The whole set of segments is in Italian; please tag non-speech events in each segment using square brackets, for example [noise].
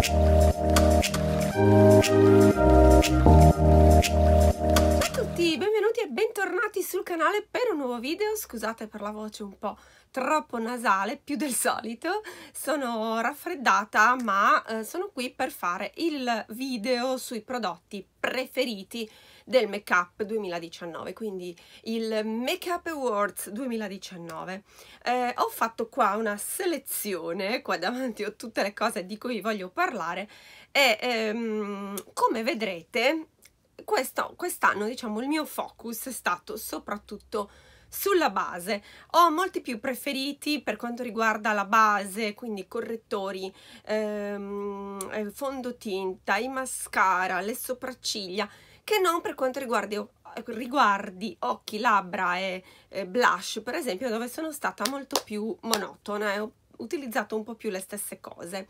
Ciao a tutti, benvenuti e bentornati sul canale per un nuovo video. Scusate per la voce un po' troppo nasale, più del solito. Sono raffreddata, ma eh, sono qui per fare il video sui prodotti preferiti del Make Up 2019, quindi il Make Up Awards 2019. Eh, ho fatto qua una selezione, qua davanti ho tutte le cose di cui vi voglio parlare e ehm, come vedrete quest'anno diciamo il mio focus è stato soprattutto sulla base ho molti più preferiti per quanto riguarda la base quindi correttori ehm, eh, fondotinta i mascara le sopracciglia che non per quanto riguardi, riguardi occhi, labbra e, e blush, per esempio, dove sono stata molto più monotona e ho utilizzato un po' più le stesse cose.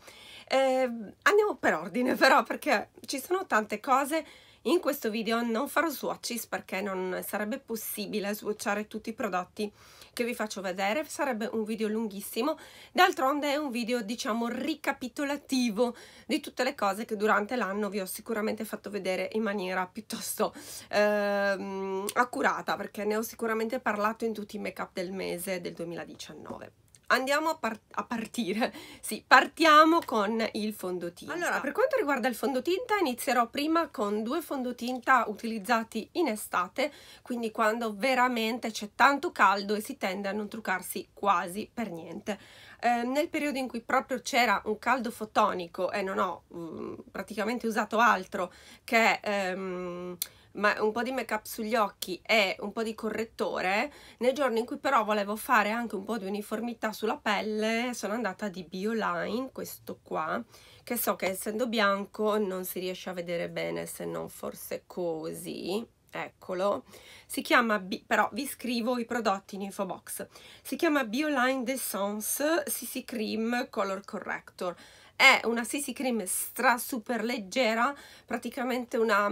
Eh, andiamo per ordine però perché ci sono tante cose in questo video non farò swatches perché non sarebbe possibile swatchare tutti i prodotti che vi faccio vedere, sarebbe un video lunghissimo, d'altronde è un video diciamo ricapitolativo di tutte le cose che durante l'anno vi ho sicuramente fatto vedere in maniera piuttosto ehm, accurata perché ne ho sicuramente parlato in tutti i make up del mese del 2019 andiamo a, par a, partire. [laughs] Sì, partiamo con il fondotinta. Allora, per quanto riguarda il fondotinta, inizierò prima con due fondotinta utilizzati in estate, quindi quando veramente c'è tanto caldo e si tende a non truccarsi quasi per niente. Eh, nel periodo in cui proprio c'era un caldo fotonico e non ho mh, mm, praticamente usato altro che... Ehm, ma un po' di make up sugli occhi e un po' di correttore Nel giorno in cui però volevo fare anche un po' di uniformità sulla pelle sono andata di Bioline questo qua che so che essendo bianco non si riesce a vedere bene se non forse così eccolo si chiama però vi scrivo i prodotti in info box si chiama Bioline Dessence CC Cream Color Corrector è una CC Cream stra super leggera praticamente una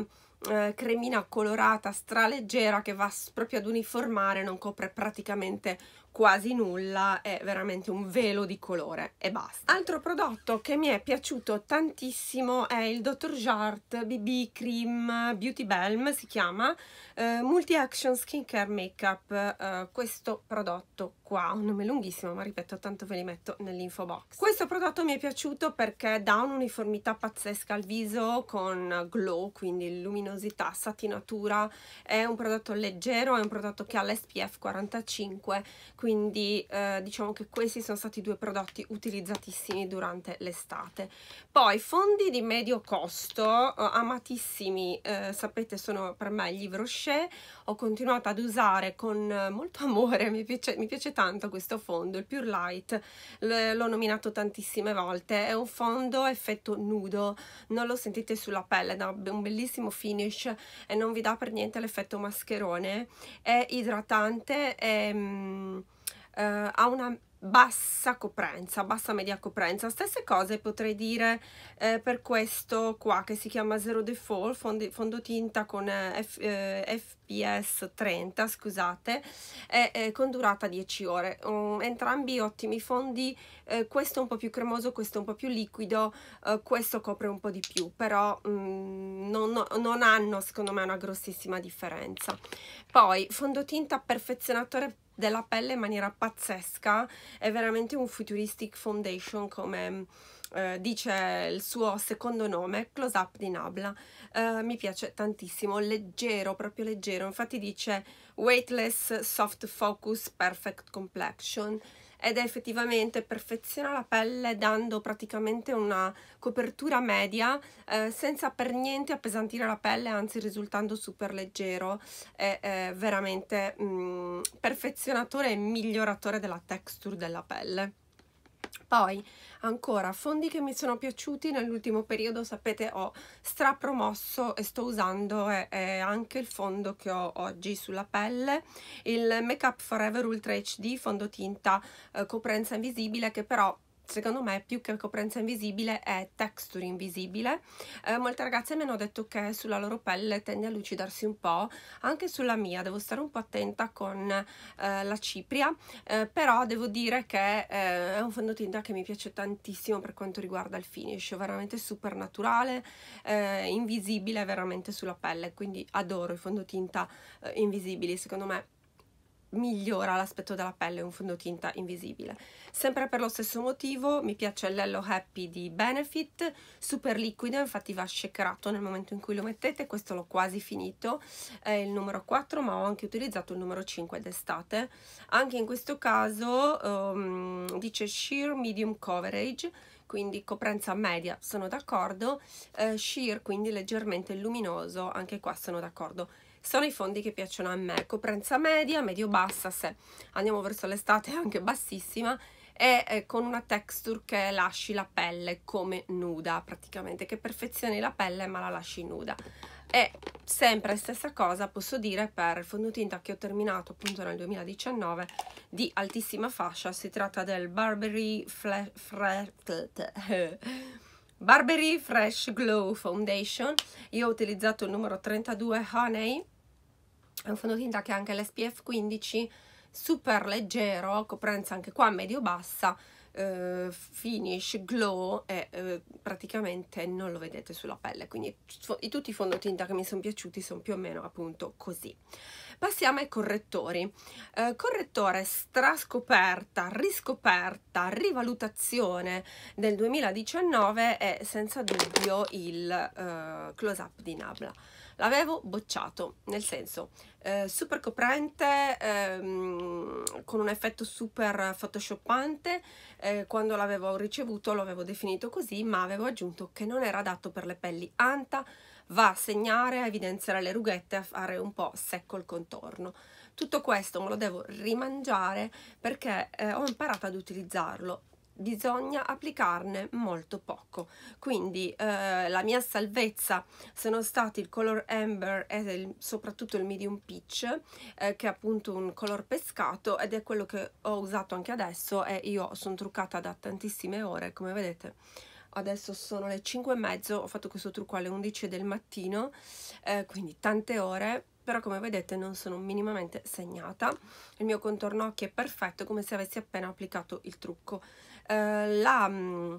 eh, cremina colorata straleggera che va proprio ad uniformare, non copre praticamente quasi nulla, è veramente un velo di colore e basta. Altro prodotto che mi è piaciuto tantissimo è il Dr. Jart BB Cream Beauty Balm, si chiama eh, Multi Action Skincare Makeup, eh, questo prodotto qua, un nome lunghissimo, ma ripeto, tanto ve li metto nell'info box. Questo prodotto mi è piaciuto perché dà un'uniformità pazzesca al viso con glow, quindi luminosità, satinatura, è un prodotto leggero, è un prodotto che ha l'SPF 45, quindi eh, diciamo che questi sono stati due prodotti utilizzatissimi durante l'estate. Poi fondi di medio costo, eh, amatissimi, eh, sapete sono per me gli Yves Rocher, ho continuato ad usare con eh, molto amore, [laughs] mi piace, mi piace tanto questo fondo, il Pure Light, l'ho nominato tantissime volte, è un fondo effetto nudo, non lo sentite sulla pelle, dà un bellissimo finish e non vi dà per niente l'effetto mascherone, è idratante, è, uh, ha una bassa coprenza, bassa media coprenza. Stesse cose potrei dire eh, per questo qua che si chiama Zero Default, fond fondotinta con eh, F, eh, FPS 30, scusate, con durata 10 ore. Um, entrambi ottimi fondi, eh, questo è un po' più cremoso, questo è un po' più liquido, eh, questo copre un po' di più, però mm, non, non hanno secondo me una grossissima differenza. Poi fondotinta perfezionatore della pelle in maniera pazzesca, è veramente un futuristic foundation come eh, dice il suo secondo nome, Close Up di Nabla. Eh, mi piace tantissimo, leggero, proprio leggero, infatti dice Weightless Soft Focus Perfect Complexion ed effettivamente perfeziona la pelle dando praticamente una copertura media eh, senza per niente appesantire la pelle anzi risultando super leggero è, eh, veramente mh, mm, perfezionatore e miglioratore della texture della pelle poi ancora fondi che mi sono piaciuti nell'ultimo periodo, sapete ho strapromosso e sto usando è, eh, è eh, anche il fondo che ho oggi sulla pelle, il Make Up Forever Ultra HD fondotinta eh, coprenza invisibile che però secondo me più che coprenza invisibile è texture invisibile. Eh, molte ragazze mi hanno detto che sulla loro pelle tende a lucidarsi un po', anche sulla mia, devo stare un po' attenta con eh, la cipria, eh, però devo dire che eh, è un fondotinta che mi piace tantissimo per quanto riguarda il finish, veramente super naturale, eh, invisibile veramente sulla pelle, quindi adoro i fondotinta eh, invisibili, secondo me migliora l'aspetto della pelle, un fondotinta invisibile. Sempre per lo stesso motivo mi piace l'Ello Happy di Benefit, super liquido, infatti va shakerato nel momento in cui lo mettete, questo l'ho quasi finito, è il numero 4 ma ho anche utilizzato il numero 5 d'estate. Anche in questo caso um, dice Sheer Medium Coverage, quindi coprenza media, sono d'accordo, eh, Sheer quindi leggermente luminoso, anche qua sono d'accordo sono i fondi che piacciono a me, coprenza media, medio-bassa, se andiamo verso l'estate anche bassissima, e eh, con una texture che lasci la pelle come nuda praticamente, che perfezioni la pelle ma la lasci nuda. E sempre stessa cosa posso dire per il fondotinta che ho terminato appunto nel 2019 di altissima fascia, si tratta del Burberry Flash... Eh, Barbery Fresh Glow Foundation, io ho utilizzato il numero 32 Honey, è un fondotinta che ha anche l'SPF 15, super leggero, coprenza anche qua medio-bassa, eh, finish, glow e eh, praticamente non lo vedete sulla pelle. Quindi tutti i fondotinta che mi sono piaciuti sono più o meno appunto così. Passiamo ai correttori. Eh, correttore strascoperta, riscoperta, rivalutazione del 2019 è senza dubbio il eh, close up di Nabla l'avevo bocciato, nel senso eh, super coprente, ehm, con un effetto super photoshoppante, eh, quando l'avevo ricevuto lo avevo definito così, ma avevo aggiunto che non era adatto per le pelli anta, va a segnare, a evidenziare le rughette, a fare un po' secco il contorno. Tutto questo me lo devo rimangiare perché eh, ho imparato ad utilizzarlo bisogna applicarne molto poco quindi eh, la mia salvezza sono stati il color amber e il, soprattutto il medium peach eh, che è appunto un color pescato ed è quello che ho usato anche adesso e io sono truccata da tantissime ore come vedete adesso sono le 5 e mezzo ho fatto questo trucco alle 11 del mattino eh, quindi tante ore però come vedete non sono minimamente segnata il mio contorno occhi è perfetto come se avessi appena applicato il trucco eh, la mm,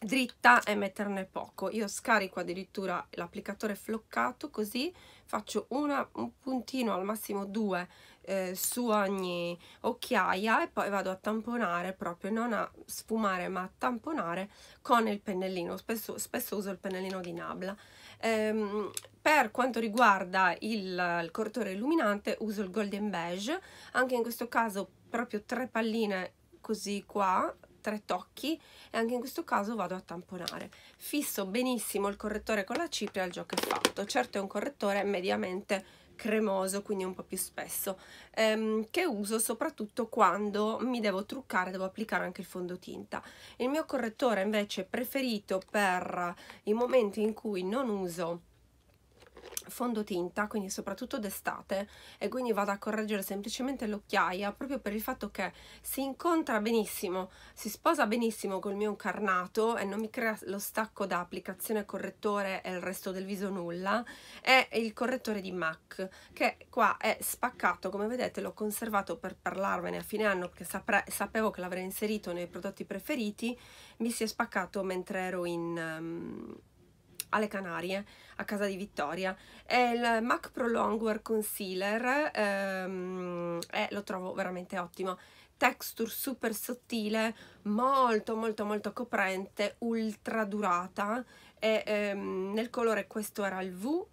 dritta è metterne poco io scarico addirittura l'applicatore floccato così faccio una, un puntino al massimo due eh, su ogni occhiaia e poi vado a tamponare proprio non a sfumare ma a tamponare con il pennellino spesso, spesso uso il pennellino di nabla ehm, per quanto riguarda il, il correttore illuminante uso il golden beige anche in questo caso proprio tre palline così qua tre tocchi e anche in questo caso vado a tamponare. Fisso benissimo il correttore con la cipria il gioco è fatto. Certo è un correttore mediamente cremoso, quindi un po' più spesso, ehm, che uso soprattutto quando mi devo truccare, devo applicare anche il fondotinta. Il mio correttore invece preferito per i momenti in cui non uso fondotinta, quindi soprattutto d'estate, e quindi vado a correggere semplicemente l'occhiaia proprio per il fatto che si incontra benissimo, si sposa benissimo col mio incarnato e non mi crea lo stacco da applicazione correttore e il resto del viso nulla, è il correttore di MAC che qua è spaccato, come vedete l'ho conservato per parlarvene a fine anno perché sapre, sapevo che l'avrei inserito nei prodotti preferiti, mi si è spaccato mentre ero in... Um, alle Canarie, a casa di Vittoria. È il MAC Pro Longwear Concealer, ehm, eh, lo trovo veramente ottimo. Texture super sottile, molto molto molto coprente, ultra durata. E, ehm, nel colore questo era il V,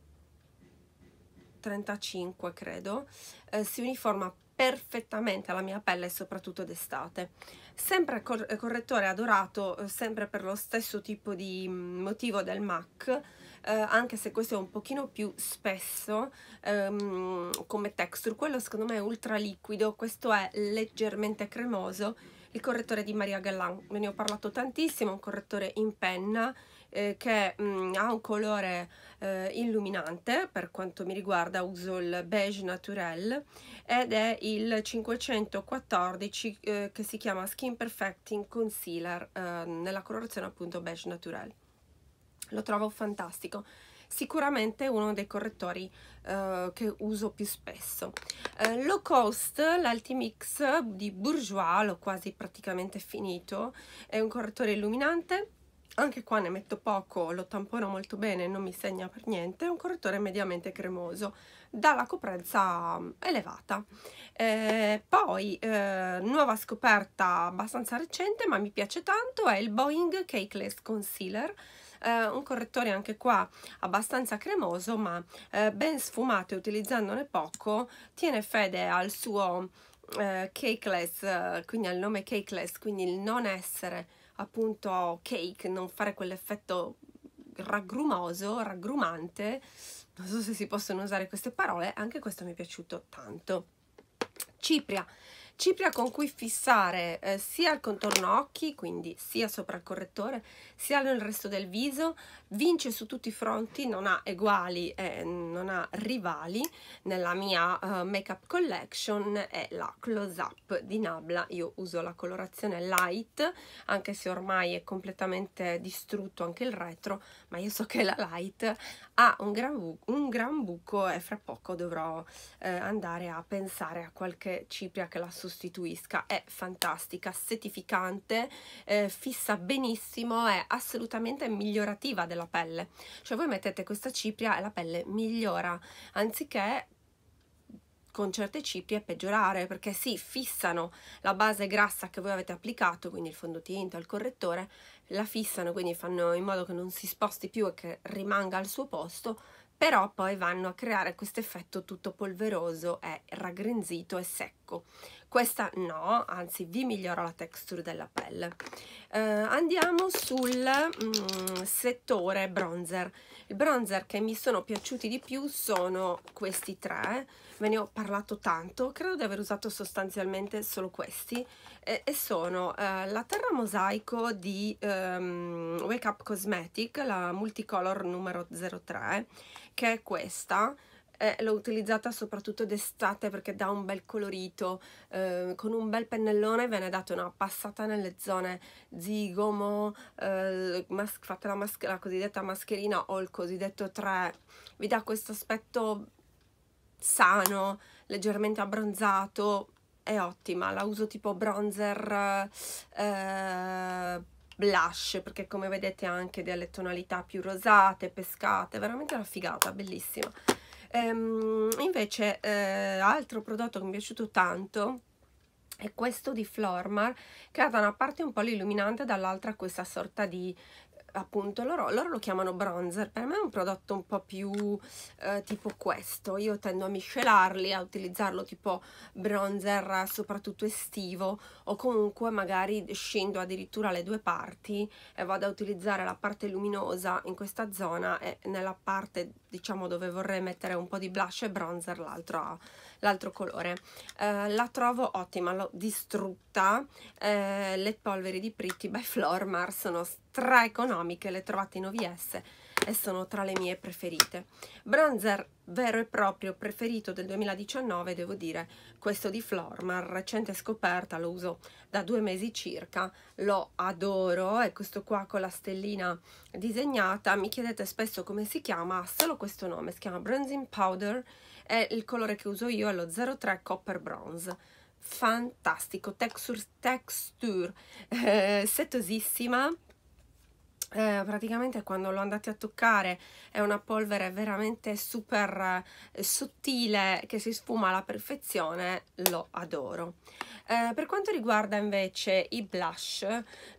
35 credo, eh, si uniforma perfettamente alla mia pelle soprattutto d'estate sempre cor eh, correttore adorato eh, sempre per lo stesso tipo di mm, motivo del MAC eh, anche se questo è un pochino più spesso ehm, come texture quello secondo me è ultra liquido questo è leggermente cremoso il correttore di Maria Gallant ve ne ho parlato tantissimo, un correttore in penna eh, che mh, mm, ha un colore eh, illuminante, per quanto mi riguarda uso il beige naturel ed è il 514 eh, che si chiama Skin Perfecting Concealer eh, nella colorazione appunto beige naturel. Lo trovo fantastico sicuramente uno dei correttori uh, che uso più spesso. Uh, low cost, l'Altimix di bourgeois l'ho quasi praticamente finito, è un correttore illuminante, anche qua ne metto poco, lo tampono molto bene, non mi segna per niente, è un correttore mediamente cremoso, dalla coprenza mm, elevata. Eh, poi, eh, nuova scoperta abbastanza recente, ma mi piace tanto, è il Boeing Cakeless Concealer, eh, un correttore anche qua abbastanza cremoso, ma eh, ben sfumato e utilizzandone poco, tiene fede al suo eh, cakeless, eh, quindi al nome cakeless, quindi il non essere appunto cake, non fare quell'effetto raggrumoso, raggrumante, non so se si possono usare queste parole, anche questo mi è piaciuto tanto. Cipria, cipria con cui fissare eh, sia il contorno occhi, quindi sia sopra il correttore, sia il resto del viso, vince su tutti i fronti, non ha uguali, eh, non ha rivali nella mia uh, eh, make up collection è la Close Up di Nabla, io uso la colorazione light anche se ormai è completamente distrutto anche il retro, ma io so che la light ha un gran buco, un gran buco e fra poco dovrò eh, andare a pensare a qualche cipria che la sostituisca, è fantastica, setificante, eh, fissa benissimo, è assolutamente migliorativa della pelle. Cioè voi mettete questa cipria e la pelle migliora, anziché con certe ciprie peggiorare perché si sì, fissano la base grassa che voi avete applicato, quindi il fondotinta, il correttore, la fissano, quindi fanno in modo che non si sposti più e che rimanga al suo posto, però poi vanno a creare questo effetto tutto polveroso e raggrinzito e secco questa no, anzi vi migliora la texture della pelle. Eh, andiamo sul mm, settore bronzer. I bronzer che mi sono piaciuti di più sono questi tre, ve ne ho parlato tanto, credo di aver usato sostanzialmente solo questi e, e sono eh, la Terra Mosaico di ehm, Wake Up Cosmetic, la Multicolor numero 03, che è questa, eh, l'ho utilizzata soprattutto d'estate perché dà un bel colorito eh, con un bel pennellone ve ne date una passata nelle zone zigomo eh, fate la, la cosiddetta mascherina o il cosiddetto 3 vi dà questo aspetto sano leggermente abbronzato è ottima la uso tipo bronzer eh, blush perché come vedete ha anche delle tonalità più rosate pescate veramente una figata bellissima Ehm, invece, eh, altro prodotto che mi è piaciuto tanto è questo di Flormar che ha da una parte un po' l'illuminante dall'altra questa sorta di appunto loro, loro, lo chiamano bronzer per me è un prodotto un po' più eh, tipo questo io tendo a miscelarli a utilizzarlo tipo bronzer soprattutto estivo o comunque magari scendo addirittura le due parti e vado a utilizzare la parte luminosa in questa zona e nella parte diciamo dove vorrei mettere un po' di blush e bronzer l'altra l'altro colore eh, la trovo ottima l'ho distrutta eh, le polveri di Pretty by Flormar sono stra economiche le trovate in OVS e sono tra le mie preferite bronzer vero e proprio preferito del 2019 devo dire questo di Flormar recente scoperta lo uso da due mesi circa lo adoro è questo qua con la stellina disegnata mi chiedete spesso come si chiama solo questo nome si chiama bronzing powder è il colore che uso io, è lo 03 Copper Bronze fantastico, texture, texture eh, settosissima eh, praticamente quando lo andate a toccare è una polvere veramente super eh, sottile che si sfuma alla perfezione, lo adoro. Eh, per quanto riguarda invece i blush,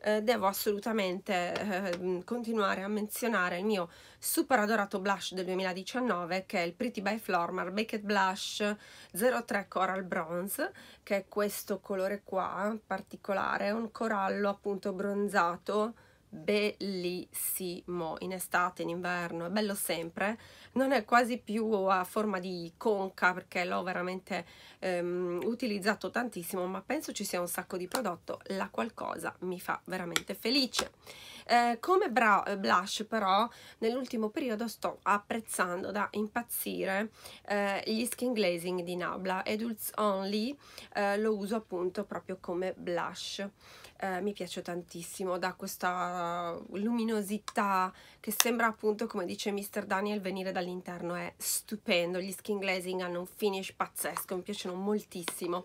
eh, devo assolutamente ehm, continuare a menzionare il mio super adorato blush del 2019 che è il Pretty by Flormer Baked Blush 03 Coral Bronze che è questo colore qua particolare, un corallo appunto bronzato bellissimo in estate, in inverno, è bello sempre, non è quasi più a forma di conca perché l'ho veramente ehm, utilizzato tantissimo, ma penso ci sia un sacco di prodotto, la qualcosa mi fa veramente felice. Eh, come blush però nell'ultimo periodo sto apprezzando da impazzire eh, gli skin glazing di Nabla, Adults Only, eh, lo uso appunto proprio come blush eh, mi piace tantissimo, dà questa luminosità che sembra appunto, come dice Mr. Daniel, venire dall'interno, è stupendo, gli skin glazing hanno un finish pazzesco, mi piacciono moltissimo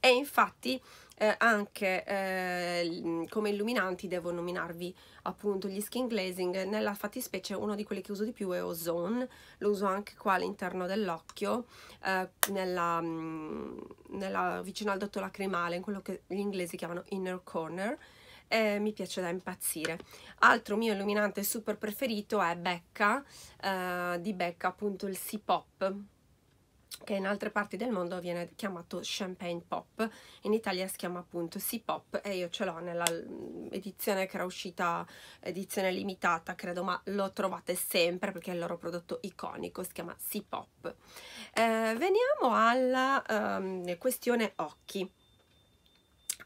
e infatti eh, anche eh, mm, come illuminanti devo nominarvi appunto gli skin glazing nella fattispecie uno di quelli che uso di più è Ozone lo uso anche qua all'interno dell'occhio eh, nella, mm, nella, vicino al dotto lacrimale in quello che gli inglesi chiamano inner corner eh, mi piace da impazzire. Altro mio illuminante super preferito è Becca, eh, di Becca appunto il C-Pop, che in altre parti del mondo viene chiamato champagne pop, in Italia si chiama appunto Sea Pop e io ce l'ho nella mm, edizione che era uscita, edizione limitata credo, ma lo trovate sempre perché è il loro prodotto iconico, si chiama Sea Pop. Eh, veniamo alla um, questione occhi.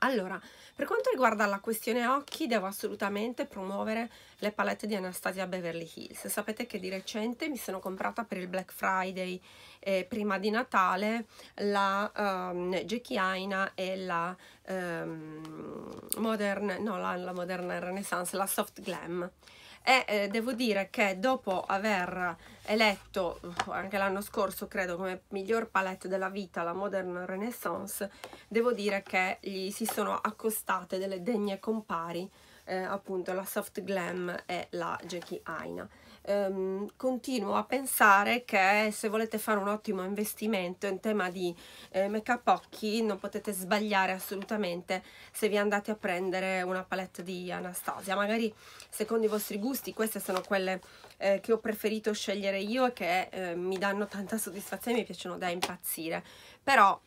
Allora, per quanto riguarda la questione occhi, devo assolutamente promuovere le palette di Anastasia Beverly Hills. Sapete che di recente mi sono comprata per il Black Friday eh, prima di Natale la um, Jackie Aina e la um, Modern, no, la, la Modern Renaissance, la Soft Glam e eh, devo dire che dopo aver eletto anche l'anno scorso credo come miglior palette della vita la Modern Renaissance devo dire che gli si sono accostate delle degne compari eh, appunto la soft glam e la Jackie Aina ehm, continuo a pensare che se volete fare un ottimo investimento in tema di eh, make up occhi non potete sbagliare assolutamente se vi andate a prendere una palette di Anastasia magari secondo i vostri gusti queste sono quelle eh, che ho preferito scegliere io e che eh, mi danno tanta soddisfazione e mi piacciono da impazzire però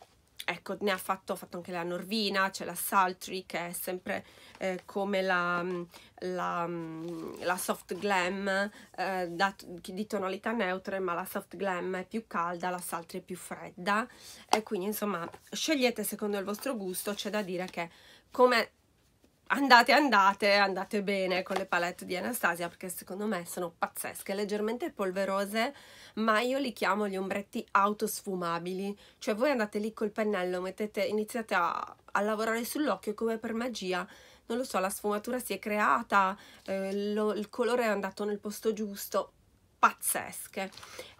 ecco, ne ha fatto, ha fatto anche la Norvina, c'è la Saltry che è sempre eh, come la, mm, la, mm, la, soft glam eh, da, di tonalità neutra, ma la soft glam è più calda, la Saltry è più fredda e quindi insomma scegliete secondo il vostro gusto, c'è da dire che come andate, andate, andate bene con le palette di Anastasia perché secondo me sono pazzesche, leggermente polverose, ma io li chiamo gli ombretti autosfumabili, cioè voi andate lì col pennello, mettete, iniziate a, a lavorare sull'occhio come per magia, non lo so, la sfumatura si è creata, eh, lo, il colore è andato nel posto giusto, pazzesche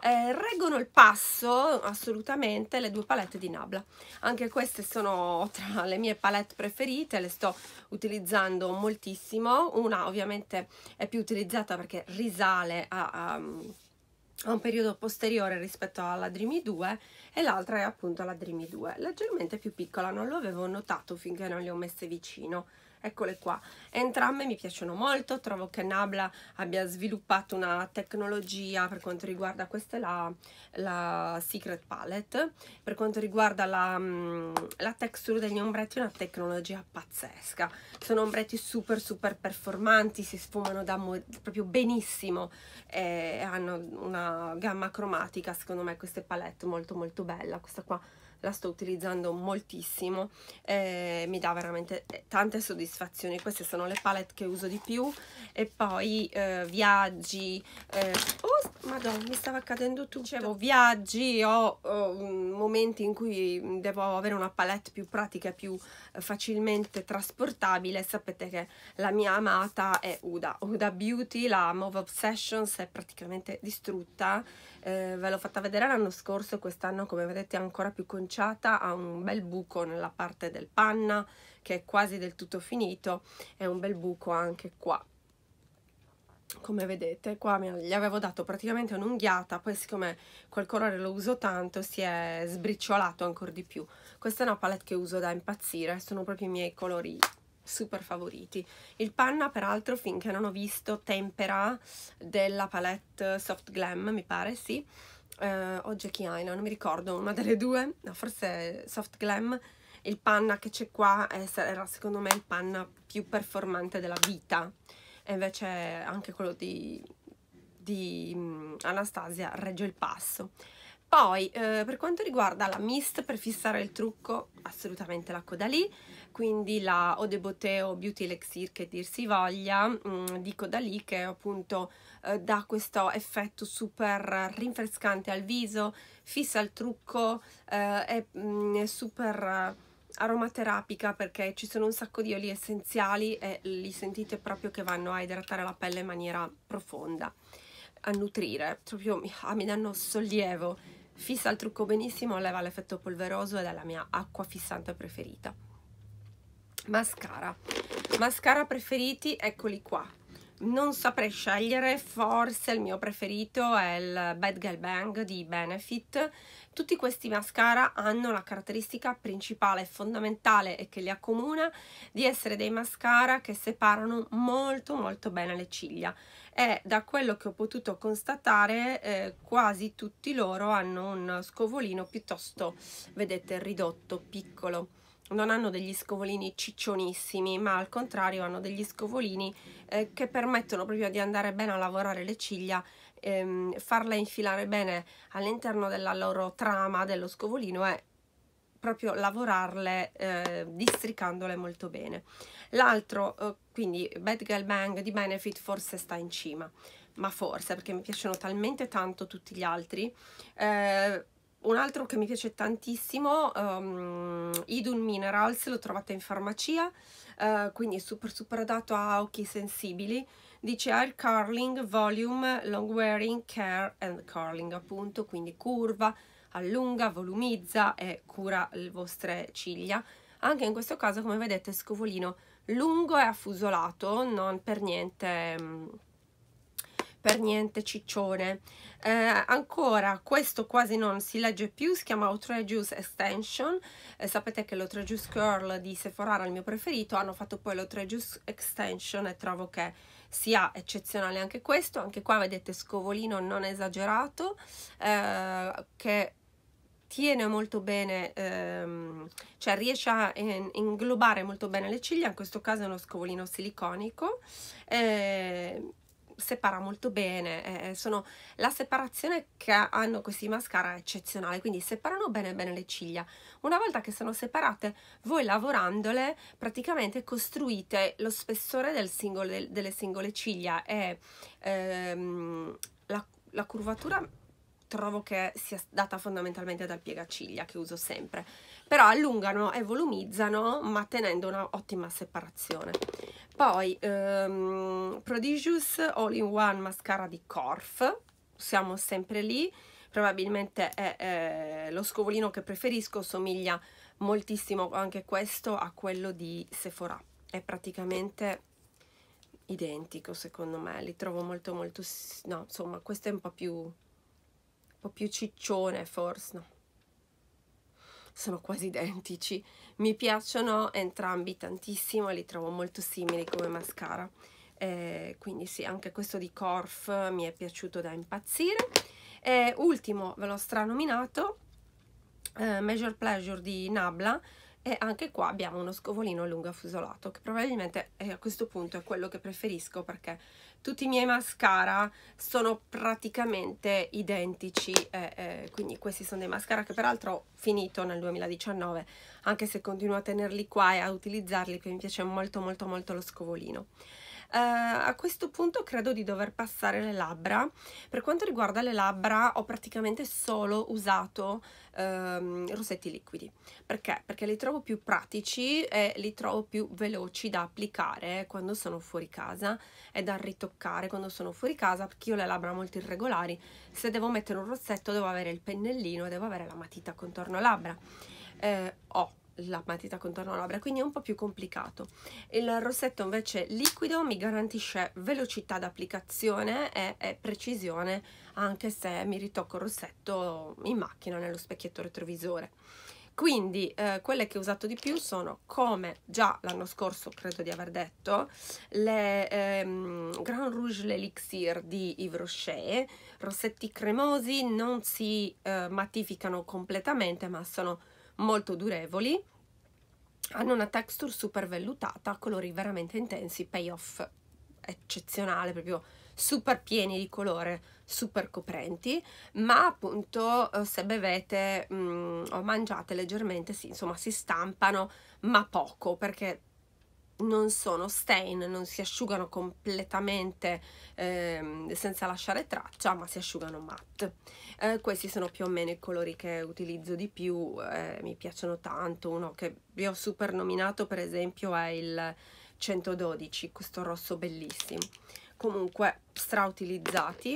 eh, reggono il passo assolutamente le due palette di Nabla anche queste sono tra le mie palette preferite le sto utilizzando moltissimo una ovviamente è più utilizzata perché risale a, a, a un periodo posteriore rispetto alla Dreamy 2 e l'altra è appunto la Dreamy 2 leggermente più piccola non lo avevo notato finché non le ho messe vicino Eccole qua. Entrambe mi piacciono molto, trovo che Nabla abbia sviluppato una tecnologia per quanto riguarda questa è la, la Secret Palette, per quanto riguarda la, mm, la texture degli ombretti una tecnologia pazzesca. Sono ombretti super super performanti, si sfumano da proprio benissimo e hanno una gamma cromatica, secondo me queste palette molto molto bella. Questa qua la sto utilizzando moltissimo eh, mi dà veramente tante soddisfazioni queste sono le palette che uso di più e poi eh, viaggi eh, oh madonna mi stava accadendo tutto dicevo viaggi o, o mm, momenti in cui mm, devo avere una palette più pratica più eh, facilmente trasportabile sapete che la mia amata è Uda Uda Beauty la Mauve Obsessions è praticamente distrutta eh, ve l'ho fatta vedere l'anno scorso quest'anno come vedete è ancora più conciata ha un bel buco nella parte del panna che è quasi del tutto finito e un bel buco anche qua come vedete qua gli avevo dato praticamente un'unghiata poi siccome quel colore lo uso tanto si è sbriciolato ancora di più questa è una palette che uso da impazzire sono proprio i miei colori super favoriti. Il panna, peraltro, finché non ho visto, tempera della palette Soft Glam, mi pare, sì. Eh, o Jackie Aina, non mi ricordo, una delle due, no, forse Soft Glam. Il panna che c'è qua era secondo me il panna più performante della vita. E invece anche quello di, di mm, Anastasia regge il passo. Poi, eh, per quanto riguarda la mist per fissare il trucco, assolutamente la Codalì, quindi la Eau de Odeboteo Beauty Elixir che dir si voglia, mh, mm, di Codalì che appunto eh, dà questo effetto super rinfrescante al viso, fissa il trucco, eh, è, mh, mm, è, super aromaterapica perché ci sono un sacco di oli essenziali e li sentite proprio che vanno a idratare la pelle in maniera profonda a nutrire, proprio ah, mi danno sollievo Fissa il trucco benissimo, leva l'effetto polveroso ed è la mia acqua fissante preferita. Mascara. Mascara preferiti, eccoli qua. Non saprei scegliere, forse il mio preferito è il Bad Girl Bang di Benefit, tutti questi mascara hanno la caratteristica principale fondamentale e che li accomuna di essere dei mascara che separano molto molto bene le ciglia e da quello che ho potuto constatare eh, quasi tutti loro hanno un scovolino piuttosto, vedete, ridotto, piccolo non hanno degli scovolini ciccionissimi, ma al contrario hanno degli scovolini eh, che permettono proprio di andare bene a lavorare le ciglia ehm, farla infilare bene all'interno della loro trama dello scovolino è proprio lavorarle eh, districandole molto bene. L'altro, eh, quindi Bad Girl Bang di Benefit forse sta in cima, ma forse perché mi piacciono talmente tanto tutti gli altri. Eh, un altro che mi piace tantissimo, um, ehm, Idun Minerals, lo trovate in farmacia, eh, quindi è super super adatto a occhi sensibili, dice air curling, volume, long wearing, care and curling appunto, quindi curva, allunga, volumizza e cura le vostre ciglia. Anche in questo caso come vedete scovolino lungo e affusolato, non per niente... Mm, per niente ciccione eh, ancora questo quasi non si legge più si chiama Outrageous Extension eh, sapete che l'Outrageous Curl di Sephora era il mio preferito hanno fatto poi l'Outrageous Extension e trovo che sia eccezionale anche questo, anche qua vedete scovolino non esagerato eh, che tiene molto bene, ehm, cioè riesce a in, inglobare molto bene le ciglia, in questo caso è uno scovolino siliconico eh, separa molto bene, eh, eh, sono, la separazione che hanno questi mascara è eccezionale, quindi separano bene bene le ciglia. Una volta che sono separate, voi lavorandole praticamente costruite lo spessore del singolo, del, delle singole ciglia e ehm, la, la curvatura trovo che sia data fondamentalmente dal piegaciglia che uso sempre però allungano e volumizzano ma tenendo una ottima separazione poi ehm, Prodigious All in One Mascara di Corf siamo sempre lì probabilmente è eh, lo scovolino che preferisco somiglia moltissimo anche questo a quello di Sephora è praticamente identico secondo me li trovo molto molto no insomma questo è un po' più un po' più ciccione forse no sono quasi identici. Mi piacciono entrambi tantissimo, li trovo molto simili come mascara. Eh, quindi sì, anche questo di Corf mi è piaciuto da impazzire. E ultimo, ve l'ho stranominato, eh, Measure Pleasure di Nabla e anche qua abbiamo uno scovolino lungo affusolato che probabilmente eh, a questo punto è quello che preferisco perché tutti i miei mascara sono praticamente identici eh, eh, quindi questi sono dei mascara che peraltro ho finito nel 2019 anche se continuo a tenerli qua e a utilizzarli perché mi piace molto molto molto lo scovolino eh, a questo punto credo di dover passare le labbra. Per quanto riguarda le labbra ho praticamente solo usato ehm, rossetti liquidi. Perché? Perché li trovo più pratici e li trovo più veloci da applicare quando sono fuori casa e da ritoccare quando sono fuori casa perché io ho le labbra molto irregolari. Se devo mettere un rossetto devo avere il pennellino e devo avere la matita contorno labbra. Eh, ho la matita contorno labbra quindi è un po' più complicato il rossetto invece liquido mi garantisce velocità d'applicazione e, e, precisione anche se mi ritocco il rossetto in macchina nello specchietto retrovisore quindi eh, quelle che ho usato di più sono come già l'anno scorso credo di aver detto le ehm, Grand Rouge l'Elixir di Yves Rocher rossetti cremosi non si eh, mattificano completamente ma sono molto durevoli, hanno una texture super vellutata, colori veramente intensi, payoff eccezionale, proprio super pieni di colore, super coprenti, ma appunto eh, se bevete mh, mm, o mangiate leggermente, sì, insomma si stampano, ma poco, perché non sono stain, non si asciugano completamente ehm, senza lasciare traccia, ma si asciugano matte. Eh, questi sono più o meno i colori che utilizzo di più, eh, mi piacciono tanto. Uno che vi ho super nominato per esempio è il 112, questo rosso bellissimo. Comunque stra utilizzati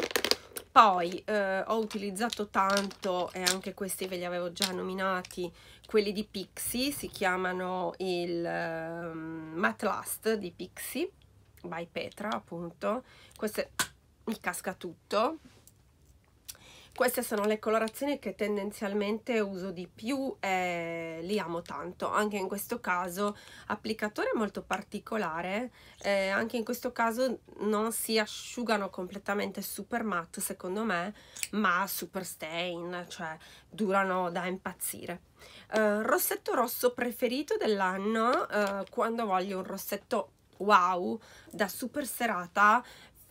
poi eh, ho utilizzato tanto e anche questi ve li avevo già nominati quelli di Pixie si chiamano il um, ehm, Matte Last di Pixie by Petra appunto questo mi casca tutto queste sono le colorazioni che tendenzialmente uso di più e li amo tanto anche in questo caso applicatore molto particolare eh, anche in questo caso non si asciugano completamente super matte secondo me ma super stain cioè durano da impazzire eh, rossetto rosso preferito dell'anno eh, quando voglio un rossetto wow da super serata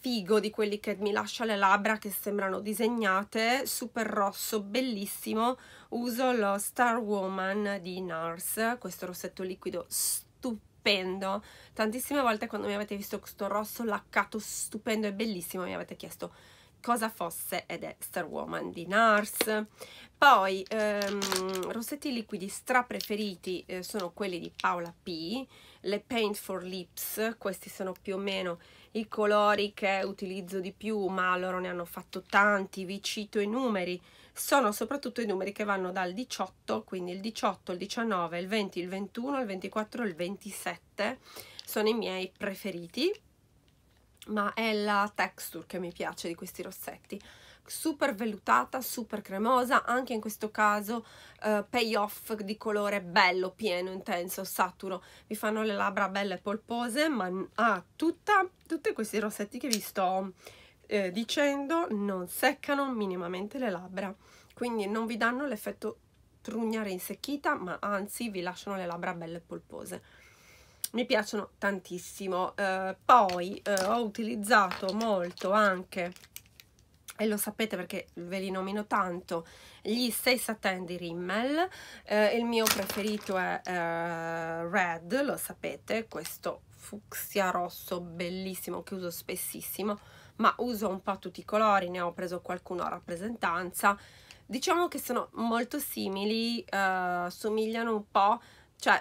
figo di quelli che mi lascia le labbra che sembrano disegnate, super rosso, bellissimo. Uso lo Star Woman di NARS, questo rossetto liquido stupendo. Tantissime volte quando mi avete visto questo rosso laccato stupendo e bellissimo mi avete chiesto cosa fosse ed è Star Woman di NARS. Poi ehm, rossetti liquidi stra preferiti eh, sono quelli di Paola P, le Paint for Lips, questi sono più o meno i colori che utilizzo di più, ma loro ne hanno fatto tanti, vi cito i numeri, sono soprattutto i numeri che vanno dal 18, quindi il 18, il 19, il 20, il 21, il 24, il 27, sono i miei preferiti, ma è la texture che mi piace di questi rossetti super vellutata, super cremosa, anche in questo caso eh, payoff di colore bello, pieno, intenso, saturo, mi fanno le labbra belle polpose, ma ha ah, tutti questi rossetti che vi sto eh, dicendo non seccano minimamente le labbra, quindi non vi danno l'effetto trugnare insecchita, ma anzi vi lasciano le labbra belle polpose. Mi piacciono tantissimo, eh, poi eh, ho utilizzato molto anche e lo sapete perché ve li nomino tanto, gli 6 satin di Rimmel, eh, il mio preferito è eh, Red, lo sapete, questo fucsia rosso bellissimo che uso spessissimo, ma uso un po' tutti i colori, ne ho preso qualcuno a rappresentanza, diciamo che sono molto simili, eh, somigliano un po', cioè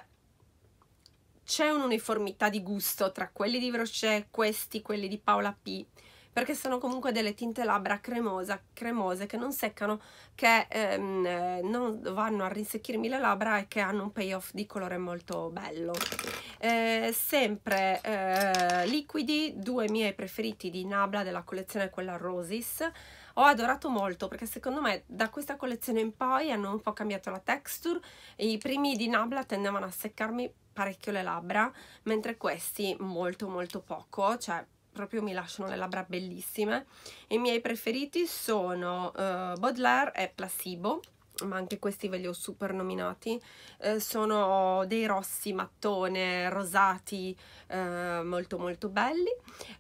c'è un'uniformità di gusto tra quelli di Rocher, questi, quelli di Paola P., perché sono comunque delle tinte labbra cremosa, cremose che non seccano, che ehm, non vanno a rinsecchirmi le labbra e che hanno un payoff di colore molto bello. Eh, sempre eh, liquidi, due miei preferiti di Nabla della collezione quella Roses, ho adorato molto perché secondo me da questa collezione in poi hanno un po' cambiato la texture i primi di Nabla tendevano a seccarmi parecchio le labbra mentre questi molto molto poco cioè proprio mi lasciano le labbra bellissime. I miei preferiti sono eh, Baudelaire e Placebo, ma anche questi ve li ho super nominati. Eh, sono dei rossi mattone, rosati, eh, molto molto belli.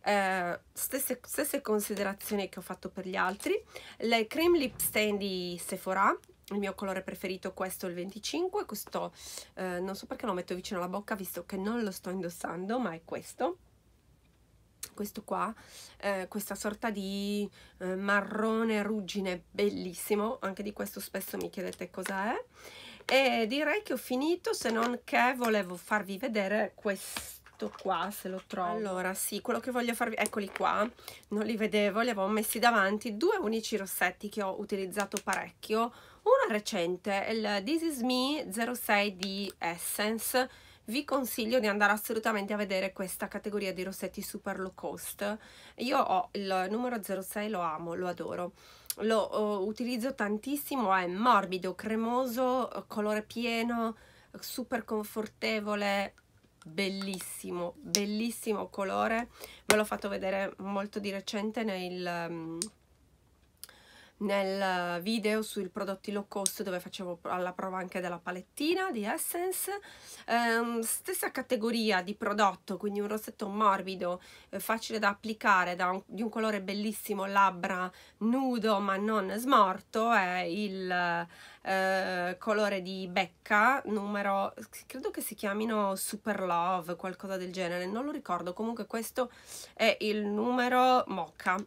Eh, stesse, stesse considerazioni che ho fatto per gli altri. Le cream lip stain di Sephora, il mio colore preferito questo il 25 questo eh, non so perché lo metto vicino alla bocca visto che non lo sto indossando ma è questo questo qua, eh, questa sorta di eh, marrone ruggine bellissimo, anche di questo spesso mi chiedete cosa è e direi che ho finito se non che volevo farvi vedere questo qua se lo trovo allora sì quello che voglio farvi eccoli qua non li vedevo li avevo messi davanti due unici rossetti che ho utilizzato parecchio una recente il This Is Me 06 di Essence vi consiglio di andare assolutamente a vedere questa categoria di rossetti super low cost. Io ho il numero 06, lo amo, lo adoro lo uh, utilizzo tantissimo, è morbido, cremoso, colore pieno, super confortevole, bellissimo, bellissimo colore. Ve l'ho fatto vedere molto di recente nel... Um nel video sui prodotti low cost dove facevo alla prova anche della palettina di Essence ehm, stessa categoria di prodotto quindi un rossetto morbido eh, facile da applicare da un, di un colore bellissimo labbra nudo ma non smorto è il eh, colore di Becca numero credo che si chiamino Super Love qualcosa del genere non lo ricordo comunque questo è il numero Mocca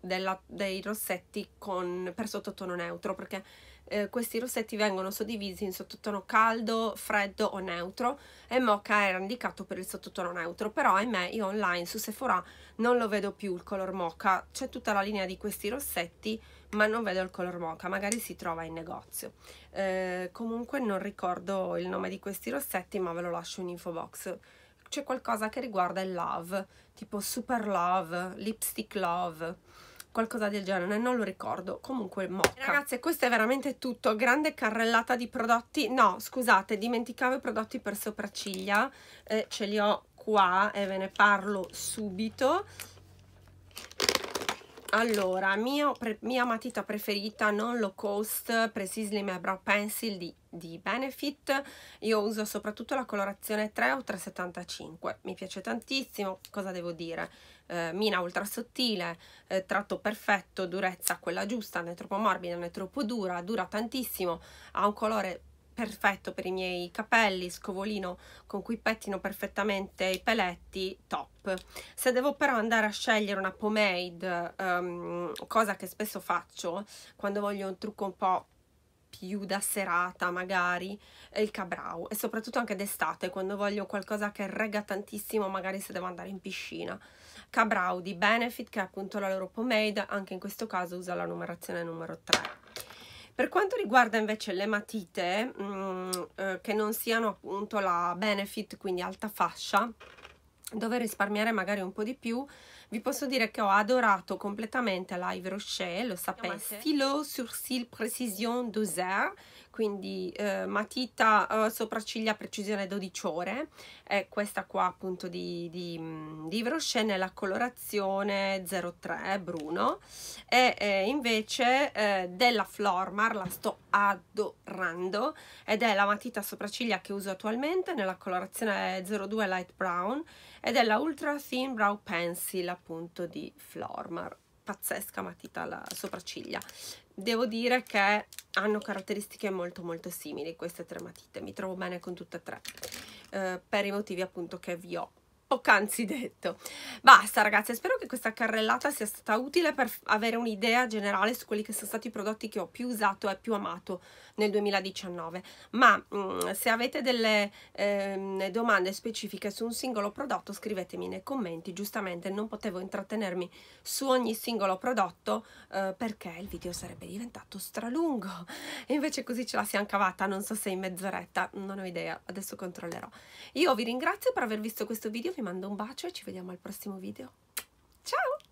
della, dei rossetti con, per sottotono neutro perché eh, questi rossetti vengono suddivisi in sottotono caldo, freddo o neutro e Mocha era indicato per il sottotono neutro però ahimè io online su Sephora non lo vedo più il color Mocha c'è tutta la linea di questi rossetti ma non vedo il color Mocha magari si trova in negozio eh, comunque non ricordo il nome di questi rossetti ma ve lo lascio in info box c'è qualcosa che riguarda il love tipo super love, lipstick love qualcosa del genere, non lo ricordo, comunque mocca. Ragazze questo è veramente tutto, grande carrellata di prodotti, no scusate dimenticavo i prodotti per sopracciglia, eh, ce li ho qua e ve ne parlo subito. Allora, mio, pre, mia matita preferita non low cost Precisely My Brow Pencil di di Benefit, io uso soprattutto la colorazione 3 o 375, mi piace tantissimo, cosa devo dire? Eh, mina ultra sottile, eh, tratto perfetto, durezza quella giusta, non è troppo morbida, non è troppo dura, dura tantissimo, ha un colore perfetto per i miei capelli, scovolino con cui pettino perfettamente i peletti, top. Se devo però andare a scegliere una pomade, um, cosa che spesso faccio quando voglio un trucco un po' più da serata magari il cabrau e soprattutto anche d'estate quando voglio qualcosa che regga tantissimo magari se devo andare in piscina cabrau di Benefit che è appunto la loro pomade anche in questo caso usa la numerazione numero 3 per quanto riguarda invece le matite mh, mm, eh, che non siano appunto la Benefit quindi alta fascia dove risparmiare magari un po' di più vi posso dire che ho adorato completamente Live Rocher, lo sapete. stilo Sursil Precision Doser, quindi eh, matita eh, sopracciglia precisione 12 ore. È questa qua appunto di, di, mm, di Yves Rocher nella colorazione 03 Bruno. E eh, invece eh, della Flormar la sto adorando ed è la matita sopracciglia che uso attualmente nella colorazione 02 Light Brown ed è la Ultra Thin Brow Pencil appunto di Flormar pazzesca matita alla sopracciglia devo dire che hanno caratteristiche molto molto simili queste tre matite mi trovo bene con tutte e tre eh, per i motivi appunto che vi ho poc'anzi detto basta ragazzi spero che questa carrellata sia stata utile per avere un'idea generale su quelli che sono stati i prodotti che ho più usato e più amato nel 2019 ma mh, mm, se avete delle eh, domande specifiche su un singolo prodotto scrivetemi nei commenti giustamente non potevo intrattenermi su ogni singolo prodotto eh, perché il video sarebbe diventato stralungo [laughs] e invece così ce la siamo cavata non so se in mezz'oretta non ho idea adesso controllerò io vi ringrazio per aver visto questo video vi mando un bacio e ci vediamo al prossimo video ciao